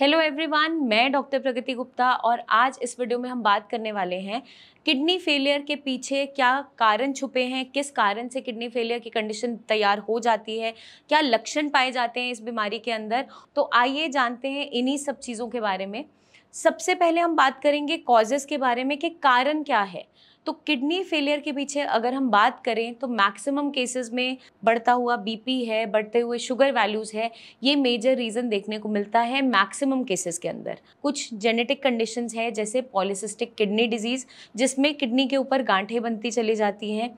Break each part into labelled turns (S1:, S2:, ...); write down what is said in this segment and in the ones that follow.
S1: hello everyone मैं doctor Pragati Gupta और आज इस वीडियो में हम बात करने वाले हैं किडनी फेलियर के पीछे क्या कारण छुपे हैं किस कारण से किडनी फेलियर की कंडीशन तैयार हो जाती है क्या लक्षण पाए जाते हैं इस बीमारी के अंदर तो आइए जानते हैं इन्हीं सब चीज़ों के बारे में सबसे पहले हम बात करेंगे कॉजेज़ के बारे में कि कारण क्या है तो किडनी फेलियर के पीछे अगर हम बात करें तो मैक्सिमम केसेस में बढ़ता हुआ बीपी है बढ़ते हुए शुगर वैल्यूज़ है ये मेजर रीज़न देखने को मिलता है मैक्सिमम केसेस के अंदर कुछ जेनेटिक कंडीशंस है जैसे पॉलिसिस्टिक किडनी डिजीज़ जिसमें किडनी के ऊपर गांठें बनती चली जाती हैं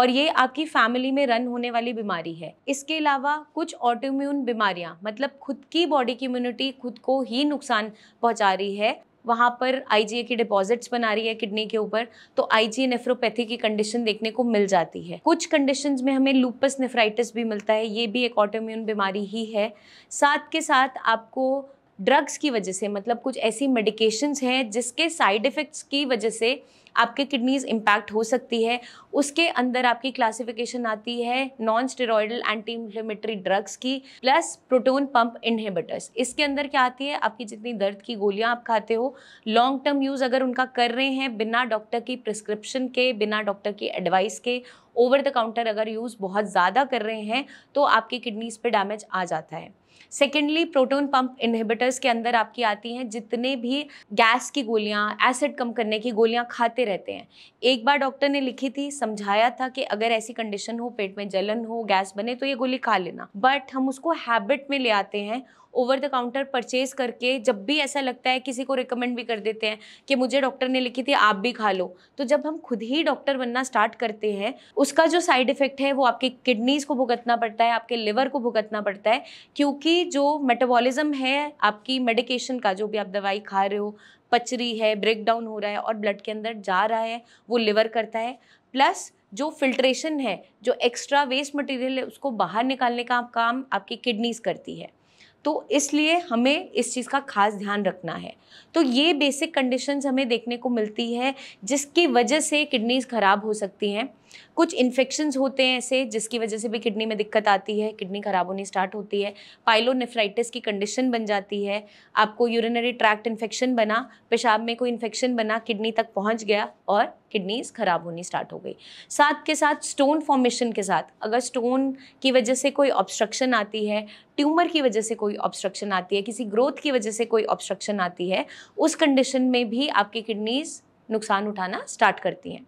S1: और ये आपकी फैमिली में रन होने वाली बीमारी है इसके अलावा कुछ ऑटोम्यून बीमारियां मतलब खुद की बॉडी की इम्यूनिटी खुद को ही नुकसान पहुंचा रही है वहाँ पर ए की डिपॉजिट्स बना रही है किडनी के ऊपर तो ए नेफ्रोपैथी की कंडीशन देखने को मिल जाती है कुछ कंडीशंस में हमें लूपस नेफ्राइटिस भी मिलता है ये भी एक ऑटोम्यून बीमारी ही है साथ के साथ आपको ड्रग्स की वजह से मतलब कुछ ऐसी मेडिकेशंस हैं जिसके साइड इफ़ेक्ट्स की वजह से आपके किडनीज इम्पैक्ट हो सकती है उसके अंदर आपकी क्लासिफिकेशन आती है non steroidal anti inflammatory drugs की प्लस प्रोटोन पंप इनहिबिटर्स इसके अंदर क्या आती है आपकी जितनी दर्द की गोलियाँ आप खाते हो लॉन्ग टर्म यूज़ अगर उनका कर रहे हैं बिना डॉक्टर की प्रिस्क्रिप्शन के बिना डॉक्टर की एडवाइस के ओवर द काउंटर अगर यूज़ बहुत ज़्यादा कर रहे हैं तो आपकी किडनीज पर डैमेज आ जाता है सेकेंडली प्रोटोन पंप इनहिबिटर्स के अंदर आपकी आती हैं जितने भी गैस की गोलियाँ एसिड कम करने की गोलियाँ खाते रहते हैं एक बार डॉक्टर ने लिखी थी समझाया था कि अगर ऐसी कंडीशन हो पेट में जलन हो गैस बने तो ये गोली खा लेना बट हम उसको हैबिट में ले आते हैं ओवर द काउंटर परचेज करके जब भी ऐसा लगता है किसी को रिकमेंड भी कर देते हैं कि मुझे डॉक्टर ने लिखी थी आप भी खा लो तो जब हम खुद ही डॉक्टर बनना स्टार्ट करते हैं उसका जो साइड इफ़ेक्ट है वो आपकी किडनीज़ को भुगतना पड़ता है आपके लिवर को भुगतना पड़ता है क्योंकि जो मेटाबॉलिज्म है आपकी मेडिकेशन का जो भी आप दवाई खा रहे हो पचरी है ब्रेक डाउन हो रहा है और ब्लड के अंदर जा रहा है वो लिवर करता है प्लस जो फिल्ट्रेशन है जो एक्स्ट्रा वेस्ट मटेरियल है उसको बाहर निकालने का काम आपकी किडनीज करती है तो इसलिए हमें इस चीज़ का खास ध्यान रखना है तो ये बेसिक कंडीशंस हमें देखने को मिलती है जिसकी वजह से किडनीज़ ख़राब हो सकती हैं कुछ इन्फेक्शन होते हैं ऐसे जिसकी वजह से भी किडनी में दिक्कत आती है किडनी ख़राब होनी स्टार्ट होती है पाइलोनेफ्राइटिस की कंडीशन बन जाती है आपको यूरिनरी ट्रैक्ट इन्फेक्शन बना पेशाब में कोई इन्फेक्शन बना किडनी तक पहुँच गया और किडनीज ख़राब होनी स्टार्ट हो गई साथ के साथ स्टोन फॉर्मेशन के साथ अगर स्टोन की वजह से कोई ऑब्स्ट्रक्शन आती है ट्यूमर की वजह से कोई ऑब्स्ट्रक्शन आती है किसी ग्रोथ की वजह से कोई ऑब्स्ट्रक्शन आती है उस कंडीशन में भी आपकी किडनीज़ नुकसान उठाना स्टार्ट करती हैं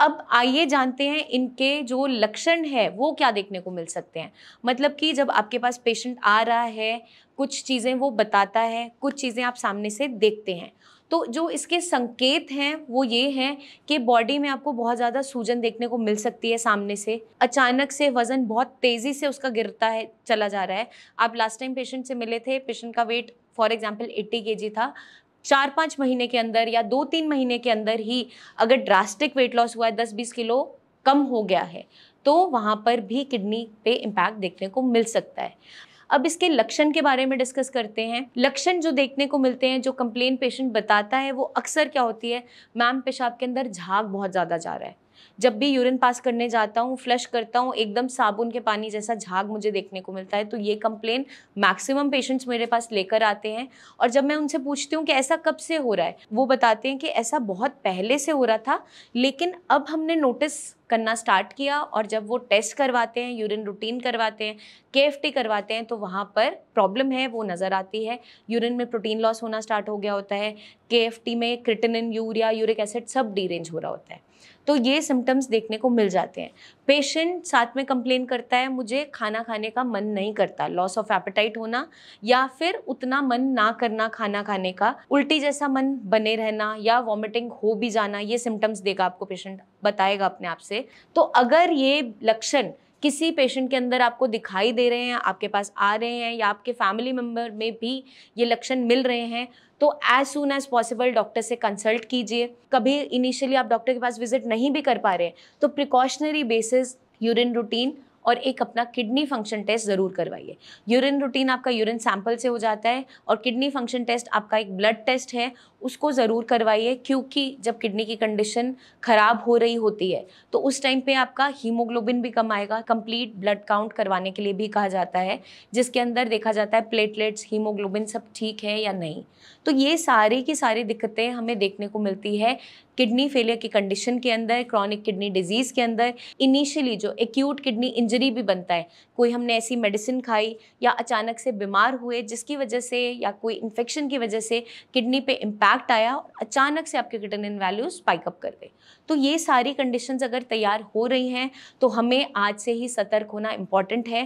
S1: अब आइए जानते हैं इनके जो लक्षण है वो क्या देखने को मिल सकते हैं मतलब कि जब आपके पास पेशेंट आ रहा है कुछ चीज़ें वो बताता है कुछ चीज़ें आप सामने से देखते हैं तो जो इसके संकेत हैं वो ये हैं कि बॉडी में आपको बहुत ज़्यादा सूजन देखने को मिल सकती है सामने से अचानक से वज़न बहुत तेज़ी से उसका गिरता है चला जा रहा है आप लास्ट टाइम पेशेंट से मिले थे पेशेंट का वेट फॉर एग्जाम्पल एट्टी के था चार पाँच महीने के अंदर या दो तीन महीने के अंदर ही अगर ड्रास्टिक वेट लॉस हुआ है दस बीस किलो कम हो गया है तो वहाँ पर भी किडनी पे इम्पैक्ट देखने को मिल सकता है अब इसके लक्षण के बारे में डिस्कस करते हैं लक्षण जो देखने को मिलते हैं जो कंप्लेन पेशेंट बताता है वो अक्सर क्या होती है मैम पेशाब के अंदर झाग बहुत ज़्यादा जा रहा है जब भी यूरिन पास करने जाता हूँ फ्लश करता हूँ एकदम साबुन के पानी जैसा झाग मुझे देखने को मिलता है तो ये कंप्लेन मैक्सिमम पेशेंट्स मेरे पास लेकर आते हैं और जब मैं उनसे पूछती हूँ कि ऐसा कब से हो रहा है वो बताते हैं कि ऐसा बहुत पहले से हो रहा था लेकिन अब हमने नोटिस करना स्टार्ट किया और जब वो टेस्ट करवाते हैं यूरिन रूटीन करवाते हैं के करवाते हैं तो वहाँ पर प्रॉब्लम है वो नज़र आती है यूरिन में प्रोटीन लॉस होना स्टार्ट हो गया होता है के में क्रिटनिन यूरिया यूरिक एसिड सब डीरेंज हो रहा होता है तो ये सिम्टम्स देखने को मिल जाते हैं पेशेंट साथ में कंप्लेन करता है मुझे खाना खाने का मन नहीं करता लॉस ऑफ एपेटाइट होना या फिर उतना मन ना करना खाना खाने का उल्टी जैसा मन बने रहना या वॉमिटिंग हो भी जाना ये सिम्टम्स देगा आपको पेशेंट बताएगा अपने आप से तो अगर ये लक्षण किसी पेशेंट के अंदर आपको दिखाई दे रहे हैं आपके पास आ रहे हैं या आपके फैमिली मेम्बर में भी ये लक्षण मिल रहे हैं तो as soon as possible doctor से कंसल्ट कीजिए कभी इनिशियली आप डॉक्टर के पास विजिट नहीं भी कर पा रहे तो प्रिकॉशनरी बेसिस यूरिन रूटीन और एक अपना किडनी फंक्शन टेस्ट ज़रूर करवाइए यूरिन रूटीन आपका यूरिन सैंपल से हो जाता है और किडनी फंक्शन टेस्ट आपका एक ब्लड टेस्ट है उसको ज़रूर करवाइए क्योंकि जब किडनी की कंडीशन ख़राब हो रही होती है तो उस टाइम पे आपका हीमोग्लोबिन भी कम आएगा कंप्लीट ब्लड काउंट करवाने के लिए भी कहा जाता है जिसके अंदर देखा जाता है प्लेटलेट्स हीमोग्लोबिन सब ठीक है या नहीं तो ये सारी की सारी दिक्कतें हमें देखने को मिलती है किडनी फेलियर की कंडीशन के अंदर क्रॉनिक किडनी डिजीज़ के अंदर इनिशियली जो एक्यूट किडनी इंजरी भी बनता है कोई हमने ऐसी मेडिसिन खाई या अचानक से बीमार हुए जिसकी वजह से या कोई इन्फेक्शन की वजह से किडनी पे इम्पैक्ट इम्पैक्ट आया अचानक से आपके इन वैल्यू स्पाइक अप कर गए तो ये सारी कंडीशंस अगर तैयार हो रही हैं तो हमें आज से ही सतर्क होना इम्पॉर्टेंट है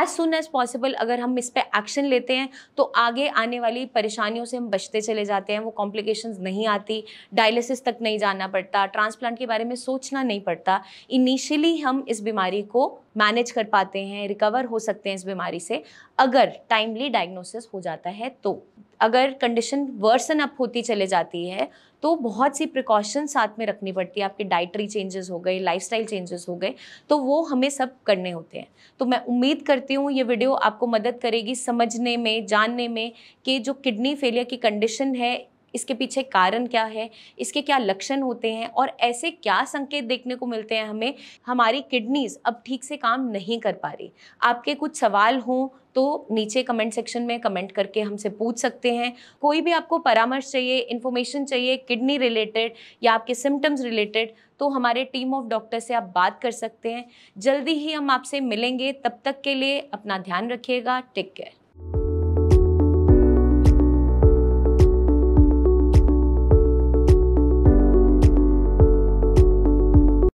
S1: एज सुन एज पॉसिबल अगर हम इस पर एक्शन लेते हैं तो आगे आने वाली परेशानियों से हम बचते चले जाते हैं वो कॉम्प्लिकेशन नहीं आती डायलिसिस तक नहीं जाना पड़ता ट्रांसप्लांट के बारे में सोचना नहीं पड़ता इनिशियली हम इस बीमारी को मैनेज कर पाते हैं रिकवर हो सकते हैं इस बीमारी से अगर टाइमली डायग्नोसिस हो जाता है तो अगर कंडीशन वर्सन अप होती चले जाती है तो बहुत सी प्रिकॉशन साथ में रखनी पड़ती है आपके डाइटरी चेंजेस हो गए लाइफस्टाइल चेंजेस हो गए तो वो हमें सब करने होते हैं तो मैं उम्मीद करती हूँ ये वीडियो आपको मदद करेगी समझने में जानने में कि जो किडनी फेलियर की कंडीशन है इसके पीछे कारण क्या है इसके क्या लक्षण होते हैं और ऐसे क्या संकेत देखने को मिलते हैं हमें हमारी किडनीज अब ठीक से काम नहीं कर पा रही आपके कुछ सवाल हों तो नीचे कमेंट सेक्शन में कमेंट करके हमसे पूछ सकते हैं कोई भी आपको परामर्श चाहिए इन्फॉर्मेशन चाहिए किडनी रिलेटेड या आपके सिम्टम्स रिलेटेड तो हमारे टीम ऑफ डॉक्टर से आप बात कर सकते हैं जल्दी ही हम आपसे मिलेंगे तब तक के लिए अपना ध्यान रखिएगा टेक केयर